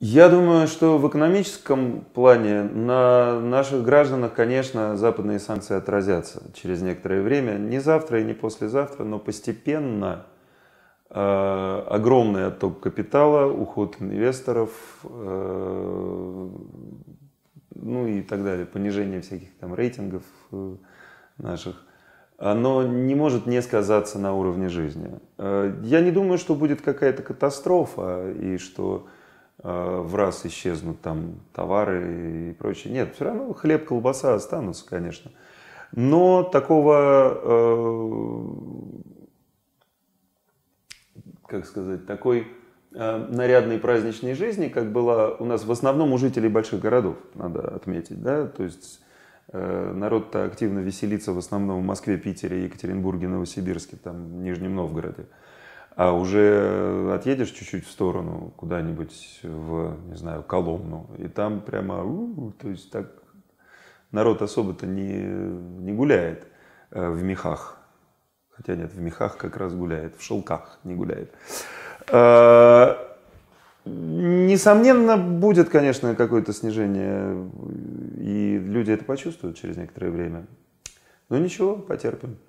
Я думаю, что в экономическом плане на наших гражданах, конечно, западные санкции отразятся через некоторое время. Не завтра и не послезавтра, но постепенно э, огромный отток капитала, уход инвесторов, э, ну и так далее, понижение всяких там рейтингов э, наших, оно не может не сказаться на уровне жизни. Э, я не думаю, что будет какая-то катастрофа и что Э, в раз исчезнут там товары и прочее. Нет, все равно хлеб, колбаса останутся, конечно. Но такого, э, как сказать, такой э, нарядной праздничной жизни, как была у нас в основном у жителей больших городов, надо отметить, да, то есть э, народ-то активно веселится в основном в Москве, Питере, Екатеринбурге, Новосибирске, там, Нижнем Новгороде. Э, а уже э, отъедешь чуть-чуть в сторону, куда-нибудь в, не знаю, Коломну, и там прямо, у -у, то есть так народ особо-то не, не гуляет э, в мехах. Хотя нет, в мехах как раз гуляет, в шелках не гуляет. А, несомненно, будет, конечно, какое-то снижение, и люди это почувствуют через некоторое время. Но ничего, потерпим.